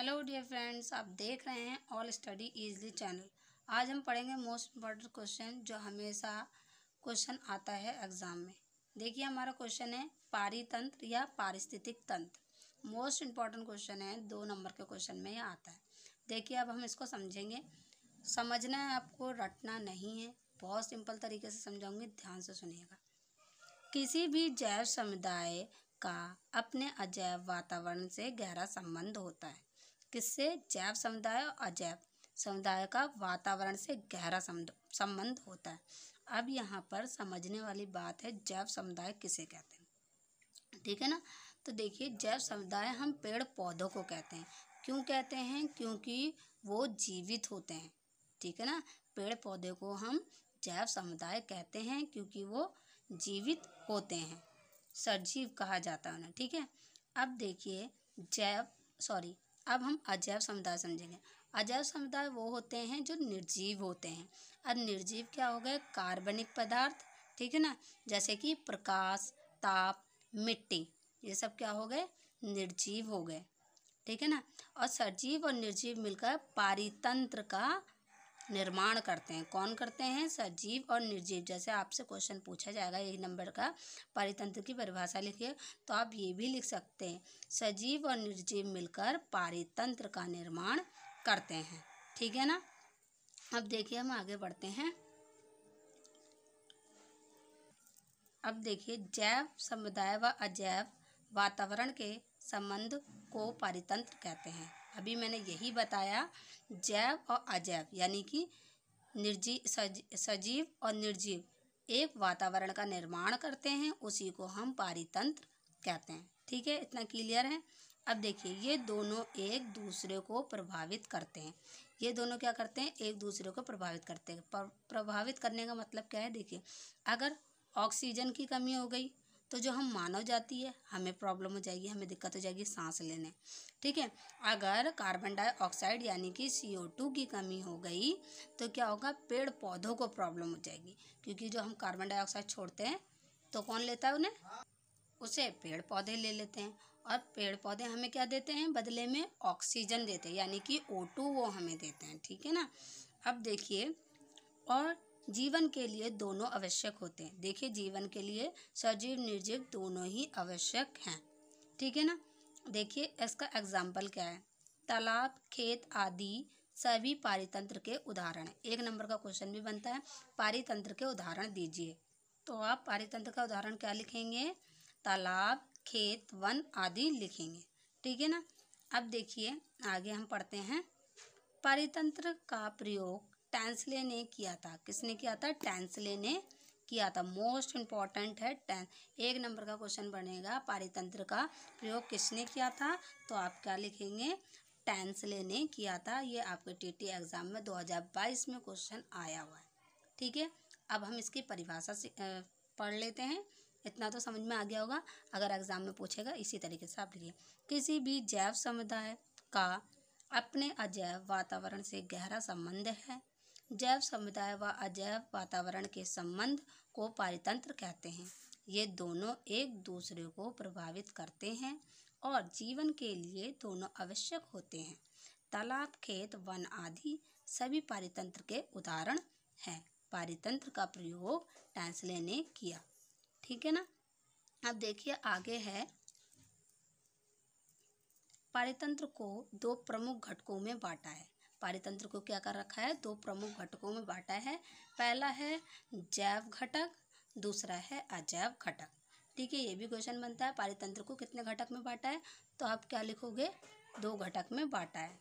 hello dear friends आप देख रहे हैं ऑल स्टडी इजली चैनल आज हम पढ़ेंगे मोस्ट इम्पॉर्टेंट क्वेश्चन जो हमेशा क्वेश्चन आता है एग्ज़ाम में देखिए हमारा क्वेश्चन है पारितंत्र या पारिस्थितिक तंत्र मोस्ट इम्पॉर्टेंट क्वेश्चन है दो नंबर के क्वेश्चन में यह आता है देखिए अब हम इसको समझेंगे समझना है आपको रटना नहीं है बहुत सिंपल तरीके से समझाऊंगी ध्यान से सुनिएगा किसी भी जैव समुदाय का अपने अजैव वातावरण से गहरा संबंध होता है किससे जैव समुदाय और अजैव समुदाय का वातावरण से गहरा संबंध होता है अब यहाँ पर समझने वाली बात है जैव समुदाय किसे कहते हैं ठीक है ना तो देखिए जैव समुदाय हम पेड़ पौधों को कहते हैं क्यों कहते हैं क्योंकि वो जीवित होते हैं ठीक है ना पेड़ पौधे को हम जैव समुदाय कहते हैं क्योंकि वो जीवित होते हैं सजीव कहा जाता है उन्हें ठीक है अब देखिए जैव सॉरी अब हम अजैव समुदाय समझेंगे अजैव समुदाय वो होते हैं जो निर्जीव होते हैं अब निर्जीव क्या हो गए कार्बनिक पदार्थ ठीक है ना जैसे कि प्रकाश ताप मिट्टी ये सब क्या हो गए निर्जीव हो गए ठीक है ना और सजीव और निर्जीव मिलकर पारितंत्र का निर्माण करते हैं कौन करते हैं सजीव और निर्जीव जैसे आपसे क्वेश्चन पूछा जाएगा यही नंबर का पारितंत्र की परिभाषा लिखिए तो आप ये भी लिख सकते हैं सजीव और निर्जीव मिलकर पारितंत्र का निर्माण करते हैं ठीक है ना अब देखिए हम आगे बढ़ते हैं अब देखिए जैव समुदाय व अजैव वातावरण के संबंध को पारितंत्र कहते हैं अभी मैंने यही बताया जैव और अजैव यानी कि निर्जीव सजीव और निर्जीव एक वातावरण का निर्माण करते हैं उसी को हम पारितंत्र कहते हैं ठीक है इतना क्लियर है अब देखिए ये दोनों एक दूसरे को प्रभावित करते हैं ये दोनों क्या करते हैं एक दूसरे को प्रभावित करते हैं प्रभावित करने का मतलब क्या है देखिए अगर ऑक्सीजन की कमी हो गई तो जो हम मानव जाती है हमें प्रॉब्लम हो जाएगी हमें दिक्कत हो जाएगी सांस लेने ठीक है अगर कार्बन डाइऑक्साइड यानी कि सी ओ टू की कमी हो गई तो क्या होगा पेड़ पौधों को प्रॉब्लम हो जाएगी क्योंकि जो हम कार्बन डाइऑक्साइड छोड़ते हैं तो कौन लेता है उन्हें उसे पेड़ पौधे ले लेते हैं और पेड़ पौधे हमें क्या देते हैं बदले में ऑक्सीजन देते हैं यानी कि ओ टू वो हमें देते हैं ठीक है ना अब देखिए और जीवन के लिए दोनों आवश्यक होते हैं देखिए जीवन के लिए सजीव निर्जीव दोनों ही आवश्यक हैं ठीक है ना देखिए इसका एग्जाम्पल क्या है तालाब खेत आदि सभी पारितंत्र के उदाहरण एक नंबर का क्वेश्चन भी बनता है पारितंत्र के उदाहरण दीजिए तो आप पारितंत्र का उदाहरण क्या लिखेंगे तालाब खेत वन आदि लिखेंगे ठीक है ना अब देखिए आगे हम पढ़ते हैं पारितंत्र का प्रयोग टेंसले ने किया था किसने किया था टेंसले ने किया था मोस्ट इम्पॉर्टेंट है टें एक नंबर का क्वेश्चन बनेगा पारितंत्र का प्रयोग किसने किया था तो आप क्या लिखेंगे टेंसले ने किया था ये आपके टीटी एग्ज़ाम में 2022 में क्वेश्चन आया हुआ है ठीक है अब हम इसकी परिभाषा से पढ़ लेते हैं इतना तो समझ में आ गया होगा अगर एग्ज़ाम में पूछेगा इसी तरीके से आप लिखिए किसी भी जैव समुदाय का अपने अजैव वातावरण से गहरा संबंध है जैव समुदाय व अजैव वातावरण के संबंध को पारितंत्र कहते हैं ये दोनों एक दूसरे को प्रभावित करते हैं और जीवन के लिए दोनों आवश्यक होते हैं तालाब खेत वन आदि सभी पारितंत्र के उदाहरण हैं पारितंत्र का प्रयोग टैंसले ने किया ठीक है ना अब देखिए आगे है पारितंत्र को दो प्रमुख घटकों में बांटा है पारितंत्र को क्या कर रखा है दो प्रमुख घटकों में बांटा है पहला है जैव घटक दूसरा है अजैव घटक ठीक है ये भी क्वेश्चन बनता है पारितंत्र को कितने घटक में बांटा है तो आप क्या लिखोगे दो घटक में बांटा है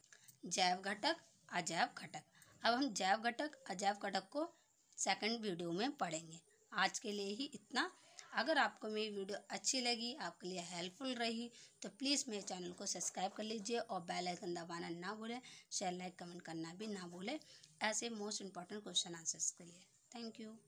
जैव घटक अजैव घटक अब हम जैव घटक अजैव घटक को सेकंड वीडियो में पढ़ेंगे आज के लिए ही इतना अगर आपको मेरी वीडियो अच्छी लगी आपके लिए हेल्पफुल रही तो प्लीज़ मेरे चैनल को सब्सक्राइब कर लीजिए और बेल आइकन दबाना ना भूलें शेयर लाइक कमेंट करना भी ना भूलें ऐसे मोस्ट इंपॉर्टेंट क्वेश्चन आंसर्स के लिए थैंक यू